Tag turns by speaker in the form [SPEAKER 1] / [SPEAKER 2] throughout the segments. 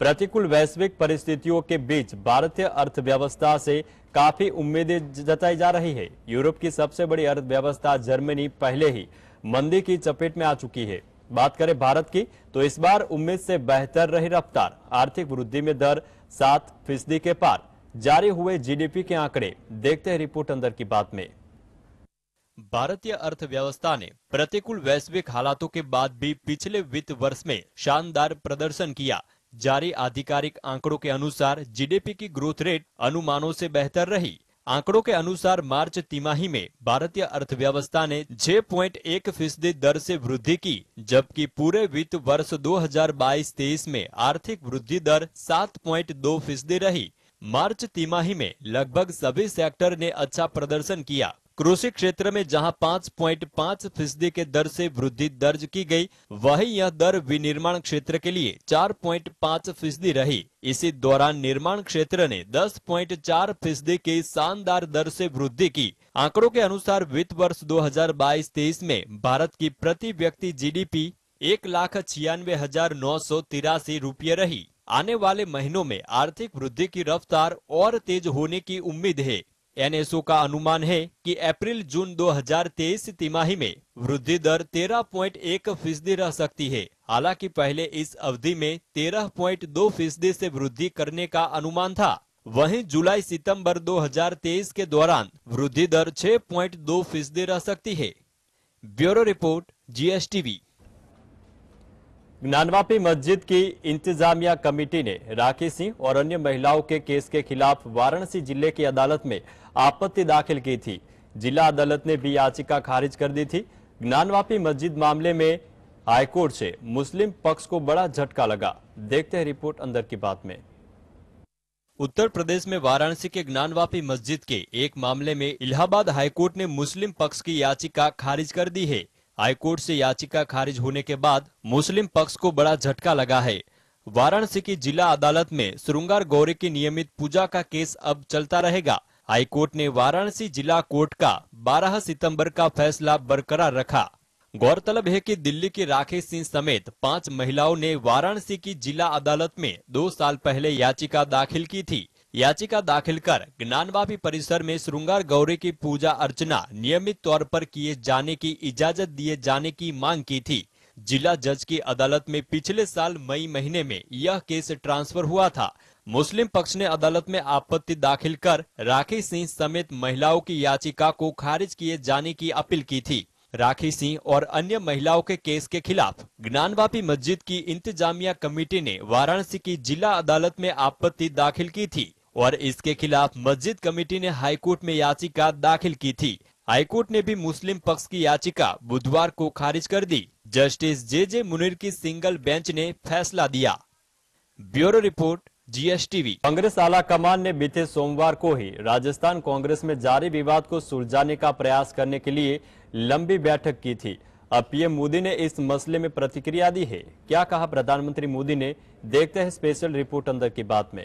[SPEAKER 1] प्रतिकूल वैश्विक परिस्थितियों के बीच भारतीय अर्थव्यवस्था से काफी उम्मीदें जताई जा रही है यूरोप की सबसे बड़ी अर्थव्यवस्था जर्मनी पहले ही मंदी की चपेट में आ चुकी है बात करें भारत की तो इस बार उम्मीद से बेहतर रही रफ्तार आर्थिक वृद्धि में दर सात फीसदी के पार जारी हुए जीडीपी के आंकड़े देखते हैं रिपोर्ट अंदर की बात में भारतीय अर्थव्यवस्था ने प्रतिकूल वैश्विक हालातों के बाद भी पिछले वित्त वर्ष में शानदार प्रदर्शन किया जारी आधिकारिक आंकड़ों के अनुसार जीडीपी की ग्रोथ रेट अनुमानों से बेहतर रही आंकड़ों के अनुसार मार्च तिमाही में भारतीय अर्थव्यवस्था ने 6.1 फीसदी दर से वृद्धि की जबकि पूरे वित्त वर्ष 2022-23 में आर्थिक वृद्धि दर 7.2 फीसदी रही मार्च तिमाही में लगभग सभी सेक्टर ने अच्छा प्रदर्शन किया कृषि क्षेत्र में जहां 5.5 फीसदी के दर से वृद्धि दर्ज की गई वही यह दर विनिर्माण क्षेत्र के लिए 4.5 फीसदी रही इसी दौरान निर्माण क्षेत्र ने 10.4 फीसदी की शानदार दर से वृद्धि की आंकड़ों के अनुसार वित्त वर्ष 2022-23 में भारत की प्रति व्यक्ति जीडीपी एक लाख छियानवे हजार नौ सौ तिरासी रूपए रही आने वाले महीनों में आर्थिक वृद्धि की रफ्तार और तेज होने की उम्मीद है एनएसओ का अनुमान है कि अप्रैल जून 2023 तिमाही में वृद्धि दर 13.1 फीसदी रह सकती है हालांकि पहले इस अवधि में 13.2 फीसदी से वृद्धि करने का अनुमान था वहीं जुलाई सितंबर 2023 के दौरान वृद्धि दर 6.2 फीसदी रह सकती है ब्यूरो रिपोर्ट जीएसटीवी ज्ञानवापी मस्जिद की इंतजामिया कमेटी ने राखी सिंह और अन्य महिलाओं के केस के खिलाफ वाराणसी जिले की अदालत में आपत्ति दाखिल की थी जिला अदालत ने भी याचिका खारिज कर दी थी ज्ञानवापी मस्जिद मामले में हाईकोर्ट से मुस्लिम पक्ष को बड़ा झटका लगा देखते हैं रिपोर्ट अंदर की बात में उत्तर प्रदेश में वाराणसी के ज्ञानवापी मस्जिद के एक मामले में इलाहाबाद हाईकोर्ट ने मुस्लिम पक्ष की याचिका खारिज कर दी है हाईकोर्ट से याचिका खारिज होने के बाद मुस्लिम पक्ष को बड़ा झटका लगा है वाराणसी की जिला अदालत में श्रृंगार गौरी की नियमित पूजा का केस अब चलता रहेगा हाईकोर्ट ने वाराणसी जिला कोर्ट का 12 सितंबर का फैसला बरकरार रखा गौरतलब है कि दिल्ली की राकेश सिंह समेत पांच महिलाओं ने वाराणसी की जिला अदालत में दो साल पहले याचिका दाखिल की थी याचिका दाखिल कर ज्ञानवापी परिसर में श्रृंगार गौरी की पूजा अर्चना नियमित तौर पर किए जाने की इजाजत दिए जाने की मांग की थी जिला जज की अदालत में पिछले साल मई महीने में यह केस ट्रांसफर हुआ था मुस्लिम पक्ष ने अदालत में आपत्ति दाखिल कर राखी सिंह समेत महिलाओं की याचिका को खारिज किए जाने की अपील की थी राखी सिंह और अन्य महिलाओं के केस के खिलाफ ज्ञानवापी मस्जिद की इंतजामिया कमेटी ने वाराणसी की जिला अदालत में आपत्ति दाखिल की थी और इसके खिलाफ मस्जिद कमेटी ने हाईकोर्ट में याचिका दाखिल की थी हाईकोर्ट ने भी मुस्लिम पक्ष की याचिका बुधवार को खारिज कर दी जस्टिस जे जे मुनिर की सिंगल बेंच ने फैसला दिया ब्यूरो रिपोर्ट जीएसटीवी कांग्रेस आला कमान ने बीते सोमवार को ही राजस्थान कांग्रेस में जारी विवाद को सुलझाने का प्रयास करने के लिए लंबी बैठक की थी अब पीएम मोदी ने इस मसले में प्रतिक्रिया दी है क्या कहा प्रधानमंत्री मोदी ने देखते हैं स्पेशल रिपोर्ट अंदर की बात में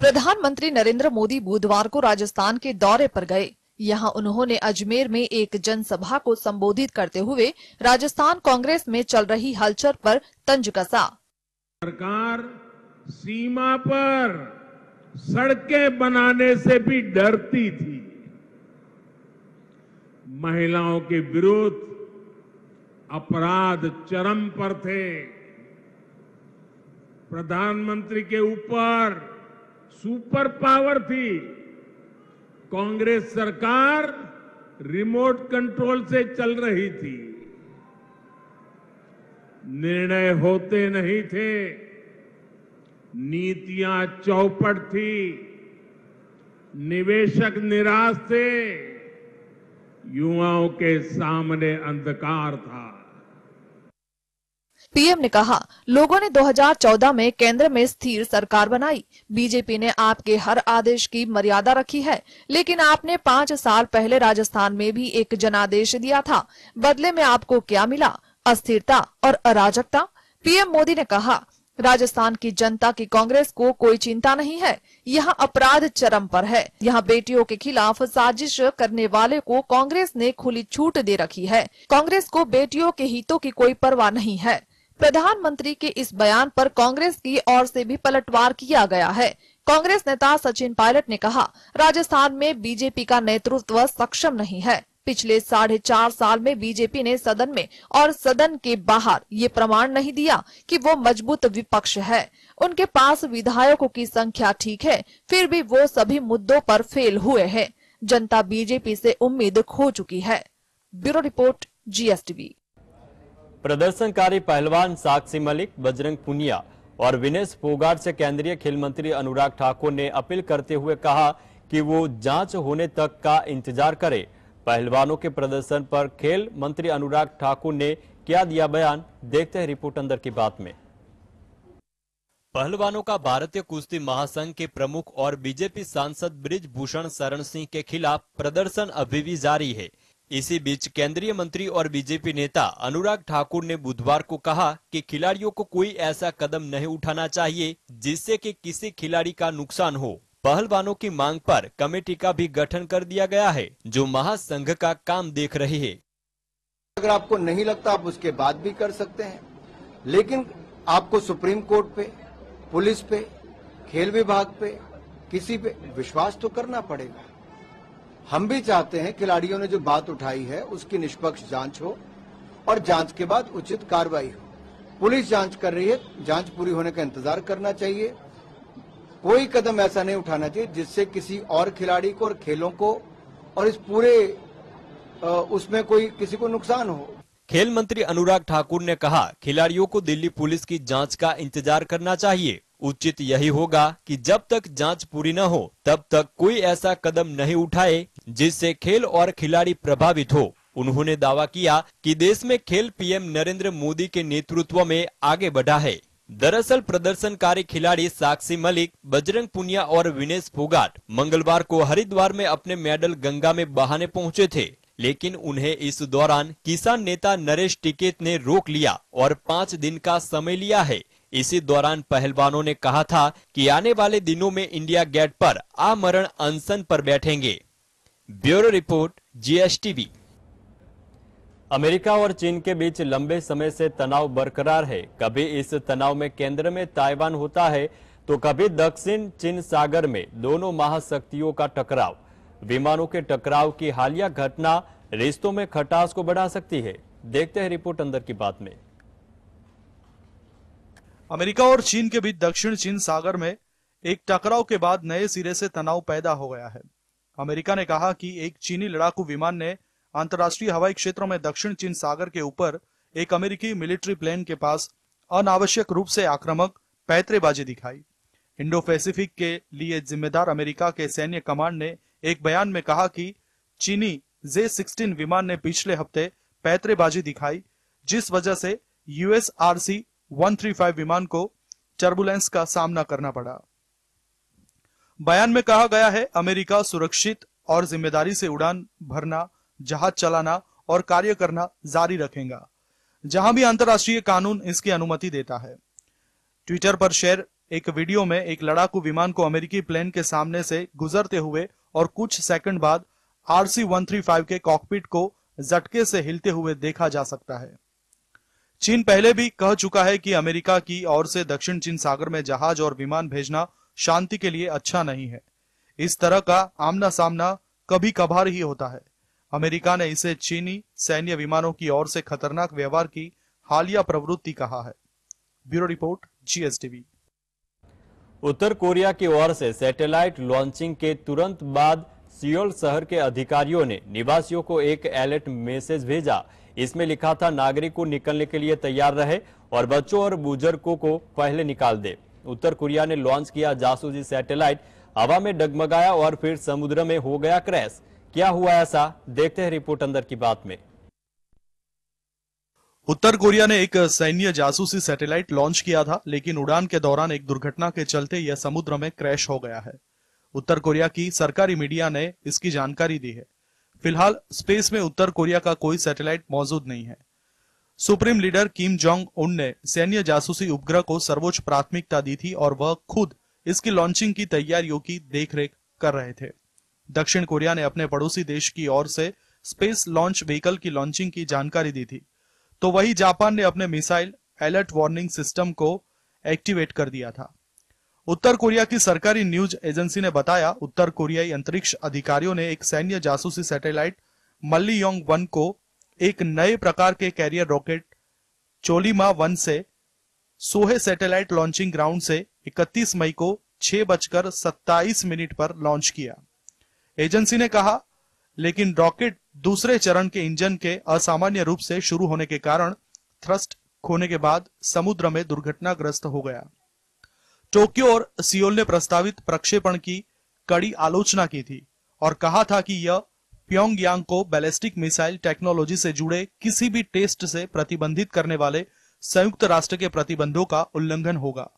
[SPEAKER 2] प्रधानमंत्री नरेंद्र मोदी बुधवार को राजस्थान के दौरे पर गए यहां उन्होंने अजमेर में एक जनसभा को संबोधित करते हुए राजस्थान कांग्रेस में चल रही हलचल पर तंज कसा
[SPEAKER 3] सरकार सीमा पर सड़कें बनाने से भी डरती थी महिलाओं के विरुद्ध अपराध चरम पर थे प्रधानमंत्री के ऊपर सुपर पावर थी कांग्रेस सरकार रिमोट कंट्रोल से चल रही थी निर्णय होते नहीं थे नीतियां चौपट थी निवेशक निराश थे युवाओं के सामने अंधकार था
[SPEAKER 2] पीएम ने कहा लोगों ने 2014 में केंद्र में स्थिर सरकार बनाई बीजेपी ने आपके हर आदेश की मर्यादा रखी है लेकिन आपने पाँच साल पहले राजस्थान में भी एक जनादेश दिया था बदले में आपको क्या मिला अस्थिरता और अराजकता पीएम मोदी ने कहा राजस्थान की जनता की कांग्रेस को कोई चिंता नहीं है यहाँ अपराध चरम पर है यहाँ बेटियों के खिलाफ साजिश करने वाले को कांग्रेस ने खुली छूट दे रखी है कांग्रेस को बेटियों के हितों की कोई परवाह नहीं है प्रधानमंत्री के इस बयान पर कांग्रेस की ओर से भी पलटवार किया गया है कांग्रेस नेता सचिन पायलट ने कहा राजस्थान में बीजेपी का नेतृत्व सक्षम नहीं है पिछले साढ़े चार साल में बीजेपी ने सदन में और सदन के बाहर ये प्रमाण नहीं दिया कि वो मजबूत विपक्ष है उनके पास विधायकों की संख्या ठीक है फिर भी वो सभी मुद्दों पर फेल हुए हैं जनता बीजेपी से उम्मीद खो चुकी है ब्यूरो रिपोर्ट जीएसटीवी
[SPEAKER 1] प्रदर्शनकारी पहलवान साक्षी मलिक बजरंग पुनिया और विनेश फोगाट से केंद्रीय खेल मंत्री अनुराग ठाकुर ने अपील करते हुए कहा कि वो जांच होने तक का इंतजार करें पहलवानों के प्रदर्शन पर खेल मंत्री अनुराग ठाकुर ने क्या दिया बयान देखते हैं रिपोर्ट अंदर की बात में पहलवानों का भारतीय कुश्ती महासंघ के प्रमुख और बीजेपी सांसद ब्रिज भूषण शरण सिंह के खिलाफ प्रदर्शन अभी भी जारी है इसी बीच केंद्रीय मंत्री और बीजेपी नेता अनुराग ठाकुर ने बुधवार को कहा कि खिलाड़ियों को कोई ऐसा कदम नहीं उठाना चाहिए जिससे कि किसी खिलाड़ी का नुकसान हो पहलवानों की मांग पर कमेटी का भी गठन कर दिया गया है जो महासंघ का काम देख रही है अगर आपको नहीं लगता आप उसके बाद भी कर सकते हैं लेकिन आपको सुप्रीम कोर्ट पे पुलिस पे खेल विभाग पे किसी पे विश्वास तो करना पड़ेगा हम भी चाहते हैं खिलाड़ियों ने जो बात उठाई है उसकी निष्पक्ष जांच हो और जांच के बाद उचित कार्रवाई हो पुलिस जांच कर रही है जांच पूरी होने का इंतजार करना चाहिए कोई कदम ऐसा नहीं उठाना चाहिए जिससे किसी और खिलाड़ी को और खेलों को और इस पूरे उसमें कोई किसी को नुकसान हो खेल मंत्री अनुराग ठाकुर ने कहा खिलाड़ियों को दिल्ली पुलिस की जांच का इंतजार करना चाहिए उचित यही होगा कि जब तक जांच पूरी न हो तब तक कोई ऐसा कदम नहीं उठाए जिससे खेल और खिलाड़ी प्रभावित हो उन्होंने दावा किया कि देश में खेल पीएम नरेंद्र मोदी के नेतृत्व में आगे बढ़ा है दरअसल प्रदर्शनकारी खिलाड़ी साक्षी मलिक बजरंग पुनिया और विनेश फोगाट मंगलवार को हरिद्वार में अपने मेडल गंगा में बहाने पहुंचे थे लेकिन उन्हें इस दौरान किसान नेता नरेश टिकेत ने रोक लिया और पाँच दिन का समय लिया है इसी दौरान पहलवानों ने कहा था कि आने वाले दिनों में इंडिया गेट पर आमरण अनशन पर बैठेंगे ब्यूरो रिपोर्ट जीएसटीवी अमेरिका और चीन के बीच लंबे समय से तनाव बरकरार है कभी इस तनाव में केंद्र में ताइवान होता है तो कभी दक्षिण चीन सागर में दोनों महाशक्तियों का टकराव विमानों के टकराव की हालिया घटना रिश्तों में खटास को बढ़ा सकती है
[SPEAKER 3] देखते हैं रिपोर्ट अंदर की बात में अमेरिका और चीन के बीच दक्षिण चीन सागर में एक टकराव के बाद नए सिरे से तनाव पैदा हो गया है अमेरिका ने कहा कि एक चीनी लड़ाकू विमान ने अंतर्राष्ट्रीय हवाई क्षेत्रों में दक्षिण चीन सागर के ऊपर एक अमेरिकी मिलिट्री प्लेन के पास अनावश्यक रूप से आक्रामक पैतरेबाजी दिखाई इंडो पैसिफिक के लिए जिम्मेदार अमेरिका के सैन्य कमांड ने एक बयान में कहा कि चीनी जे सिक्सटीन विमान ने पिछले हफ्ते पैतरेबाजी दिखाई जिस वजह से यूएस थ्री 135 विमान को टर्बुलेंस का सामना करना पड़ा बयान में कहा गया है अमेरिका सुरक्षित और जिम्मेदारी से उड़ान भरना जहाज चलाना और कार्य करना जारी रखेगा जहां भी अंतर्राष्ट्रीय कानून इसकी अनुमति देता है ट्विटर पर शेयर एक वीडियो में एक लड़ाकू विमान को अमेरिकी प्लेन के सामने से गुजरते हुए और कुछ सेकंड बाद आरसी 135 के कॉकपिट को झटके से हिलते हुए देखा जा सकता है चीन पहले भी कह चुका है कि अमेरिका की ओर से दक्षिण चीन सागर में जहाज और विमान भेजना शांति के लिए अच्छा नहीं है इस तरह का आमना सामना कभी कभार ही होता है अमेरिका ने इसे चीनी सैन्य विमानों की ओर से खतरनाक व्यवहार की हालिया प्रवृत्ति कहा है ब्यूरो रिपोर्ट जीएसटीवी उत्तर कोरिया की ओर से सैटेलाइट लॉन्चिंग के तुरंत
[SPEAKER 1] बाद सियोल शहर के अधिकारियों ने निवासियों को एक अलर्ट मैसेज भेजा इसमें लिखा था नागरिक को निकलने के लिए तैयार रहे और बच्चों और बुजुर्गों को पहले निकाल दे उत्तर कोरिया ने लॉन्च किया जासूसी सैटेलाइट हवा में डगमगाया और फिर
[SPEAKER 3] समुद्र में हो गया क्रैश क्या हुआ ऐसा देखते हैं रिपोर्ट अंदर की बात में उत्तर कोरिया ने एक सैन्य जासूसी सैटेलाइट लॉन्च किया था लेकिन उड़ान के दौरान एक दुर्घटना के चलते यह समुद्र में क्रैश हो गया है उत्तर कोरिया की सरकारी मीडिया ने इसकी जानकारी दी है फिलहाल स्पेस में उत्तर कोरिया का कोई सैटेलाइट मौजूद नहीं है supreme leader Kim Jong Un ने सैन्य जासूसी उपग्रह को सर्वोच्च प्राथमिकता दी थी और वह खुद इसकी लॉन्चिंग की तैयारियों की देखरेख कर रहे थे दक्षिण कोरिया ने अपने पड़ोसी देश की ओर से स्पेस लॉन्च व्हीकल की लॉन्चिंग की जानकारी दी थी तो वही जापान ने अपने मिसाइल अलर्ट वार्निंग सिस्टम को एक्टिवेट कर दिया था उत्तर कोरिया की सरकारी न्यूज एजेंसी ने बताया उत्तर कोरियाई अंतरिक्ष अधिकारियों ने एक सैन्य जासूसी सैटेलाइट मल्ली योंग वन को एक नए प्रकार के कैरियर रॉकेट चोलीमा वन से सोहे सैटेलाइट लॉन्चिंग ग्राउंड से 31 मई को छह बजकर सत्ताईस मिनट पर लॉन्च किया एजेंसी ने कहा लेकिन रॉकेट दूसरे चरण के इंजन के असामान्य रूप से शुरू होने के कारण थ्रस्ट खोने के बाद समुद्र में दुर्घटनाग्रस्त हो गया टोक्यो और सियोल ने प्रस्तावित प्रक्षेपण की कड़ी आलोचना की थी और कहा था कि यह प्योंगयांग को बैलिस्टिक मिसाइल टेक्नोलॉजी से जुड़े किसी भी टेस्ट से प्रतिबंधित करने वाले संयुक्त राष्ट्र के प्रतिबंधों का उल्लंघन होगा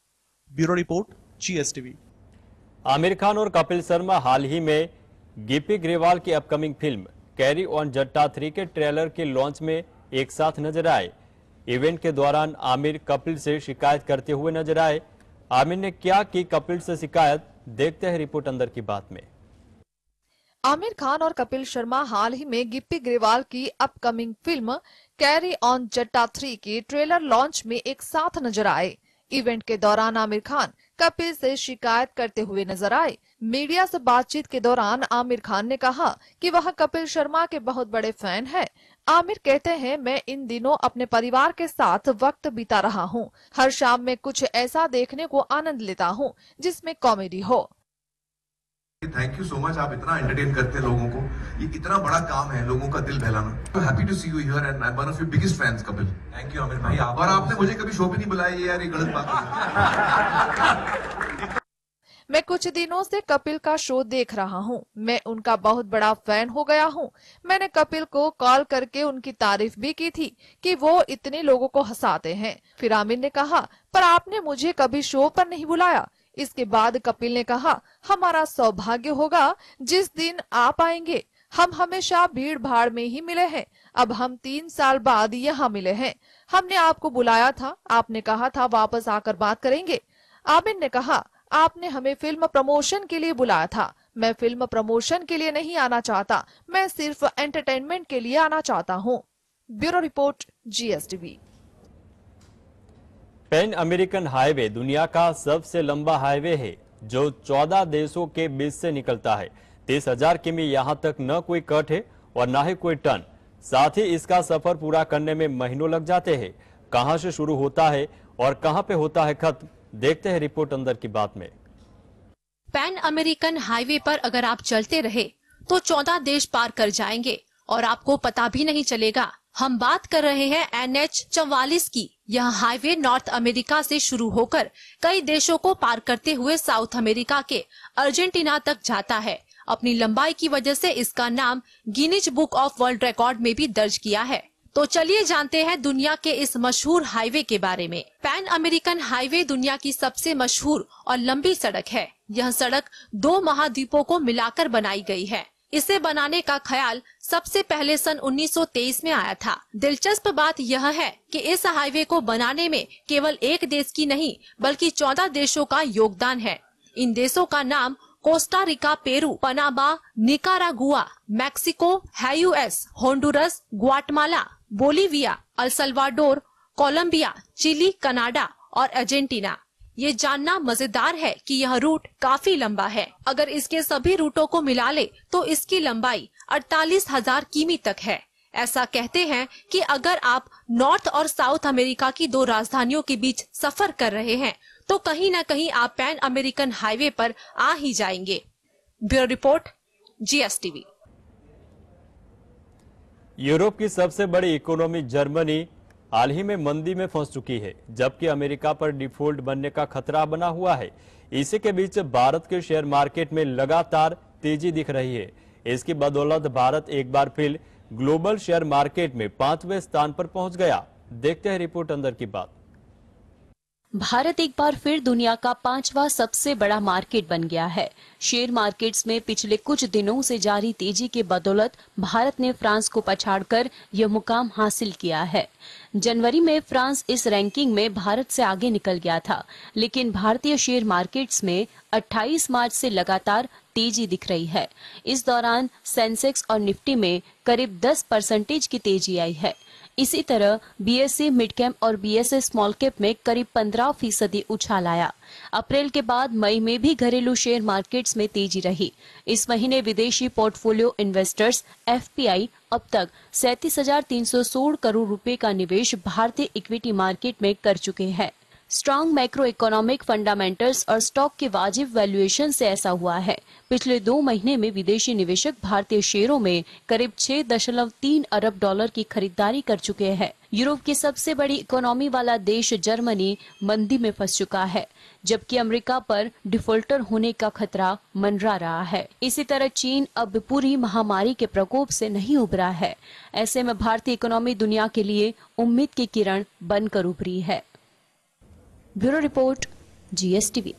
[SPEAKER 3] bureau report GSTV Aamir Khan और कपिल शर्मा हाल ही
[SPEAKER 1] में गिपी ग्रेवाल की upcoming film carry on Jatta three के ट्रेलर के लॉन्च में एक साथ नजर आए इवेंट के दौरान आमिर कपिल से शिकायत करते हुए नजर आए आमिर ने क्या की कपिल से शिकायत देखते हैं रिपोर्ट अंदर की बात में
[SPEAKER 2] आमिर खान और कपिल शर्मा हाल ही में गिप्पी ग्रेवाल की upcoming film carry on Jatta three के ट्रेलर लॉन्च में एक साथ नजर आए इवेंट के दौरान आमिर खान कपिल से शिकायत करते हुए नजर आए मीडिया से बातचीत के दौरान आमिर खान ने कहा कि वह कपिल शर्मा के बहुत बड़े फैन हैं। आमिर कहते हैं मैं इन दिनों अपने परिवार के साथ वक्त बिता रहा हूं। हर शाम में कुछ ऐसा देखने को आनंद लेता हूं, जिसमें कॉमेडी हो
[SPEAKER 3] थैंक यू सो मच आप इतना एंटरटेन करते हैं लोगों को ये इतना बड़ा काम है लोगों का दिल बहलाना happy to see you here and I one of your biggest fans Kapil thank you Aamir भाई आप और आपने मुझे कभी शो पे नहीं बुलाया ये यार ये गलत बात
[SPEAKER 2] है मैं कुछ दिनों से कपिल का शो देख रहा हूं। मैं उनका बहुत बड़ा फैन हो गया हूं। मैंने कपिल को कॉल करके उनकी तारीफ भी की थी कि वो इतने लोगों को हंसाते हैं फिर आमिर ने कहा पर आपने मुझे कभी शो पर नहीं बुलाया इसके बाद कपिल ने कहा हमारा सौभाग्य होगा जिस दिन आप आएंगे हम हमेशा भीड़ भाड़ में ही मिले हैं अब हम तीन साल बाद यहाँ मिले हैं हमने आपको बुलाया था आपने कहा था वापस आकर बात करेंगे आमिर ने कहा आपने हमें फिल्म प्रमोशन के लिए बुलाया था मैं फिल्म प्रमोशन के लिए नहीं आना चाहता मैं सिर्फ एंटरटेनमेंट के लिए आना चाहता हूँ bureau report GSTV
[SPEAKER 1] Pan American highway दुनिया का सबसे लंबा हाईवे है जो 14 देशों के बीच से निकलता है तीस हजार किमी यहाँ तक न कोई कट है और न ही कोई टन साथ ही इसका सफर पूरा करने में महीनों लग जाते हैं कहाँ से शुरू होता है और कहाँ पे होता है खत्म देखते हैं रिपोर्ट अंदर की बात में
[SPEAKER 4] पैन अमेरिकन हाईवे पर अगर आप चलते रहे तो चौदह देश पार कर जाएंगे और आपको पता भी नहीं चलेगा हम बात कर रहे हैं एन एच की यह हाईवे नॉर्थ अमेरिका से शुरू होकर कई देशों को पार करते हुए साउथ अमेरिका के अर्जेंटीना तक जाता है अपनी लंबाई की वजह से इसका नाम Guinness book of world record में भी दर्ज किया है तो चलिए जानते हैं दुनिया के इस मशहूर हाईवे के बारे में पैन अमेरिकन हाईवे दुनिया की सबसे मशहूर और लंबी सड़क है यह सड़क दो महाद्वीपों को मिलाकर बनाई गई है इसे बनाने का ख्याल सबसे पहले सन 1923 में आया था दिलचस्प बात यह है कि इस हाईवे को बनाने में केवल एक देश की नहीं बल्कि 14 देशों का योगदान है इन देशों का नाम Costa Rica Peru Panama Nicaragua Mexico हैयूएस Honduras Guatemala Bolivia El Salvador Colombia Chile Canada और अर्जेंटीना ये जानना मजेदार है कि यह रूट काफी लंबा है अगर इसके सभी रूटों को मिला ले तो इसकी लंबाई अड़तालीस हजार किमी तक है ऐसा कहते हैं कि अगर आप नॉर्थ और साउथ अमेरिका की दो राजधानियों के बीच सफर कर रहे हैं तो कहीं ना कहीं आप पैन अमेरिकन हाईवे पर आ ही जाएंगे ब्यूरो रिपोर्ट जीएसटीवी
[SPEAKER 1] यूरोप की सबसे बड़ी इकोनॉमी जर्मनी हाल ही में मंदी में फंस चुकी है जबकि अमेरिका पर डिफॉल्ट बनने का खतरा बना हुआ है इसी के बीच भारत के शेयर मार्केट में लगातार तेजी दिख रही है इसकी बदौलत भारत एक बार फिर ग्लोबल शेयर मार्केट में पांचवें स्थान पर पहुंच गया देखते हैं रिपोर्ट अंदर की बात
[SPEAKER 5] भारत एक बार फिर दुनिया का पांचवा सबसे बड़ा मार्केट बन गया है शेयर मार्केट्स में पिछले कुछ दिनों से जारी तेजी के बदौलत भारत ने फ्रांस को पछाड़कर यह मुकाम हासिल किया है जनवरी में फ्रांस इस रैंकिंग में भारत से आगे निकल गया था लेकिन भारतीय शेयर मार्केट्स में 28 मार्च से लगातार तेजी दिख रही है इस दौरान सेंसेक्स और निफ्टी में करीब 10 परसेंटेज की तेजी आई है इसी तरह बीएससी मिड कैम्प और बीएसए स्मॉल कैप में करीब 15 फीसदी उछाल आया अप्रैल के बाद मई में भी घरेलू शेयर मार्केट मार्केट्स में तेजी रही इस महीने विदेशी पोर्टफोलियो इन्वेस्टर्स एफपीआई अब तक सैतीस करोड़ रुपए का निवेश भारतीय इक्विटी मार्केट में कर चुके हैं स्ट्रांग माइक्रो इकोनॉमिक फंडामेंटल्स और स्टॉक के वाजिब वैल्यूएशन से ऐसा हुआ है पिछले दो महीने में विदेशी निवेशक भारतीय शेयरों में करीब 6.3 अरब डॉलर की खरीदारी कर चुके हैं यूरोप की सबसे बड़ी इकोनॉमी वाला देश जर्मनी मंदी में फंस चुका है जबकि अमेरिका पर डिफॉल्टर होने का खतरा मंडरा रहा है इसी तरह चीन अब पूरी महामारी के प्रकोप से नहीं उभरा है ऐसे में भारतीय इकोनॉमी दुनिया के लिए उम्मीद की किरण बनकर उभरी है ब्यूरो रिपोर्ट जीएसटीवी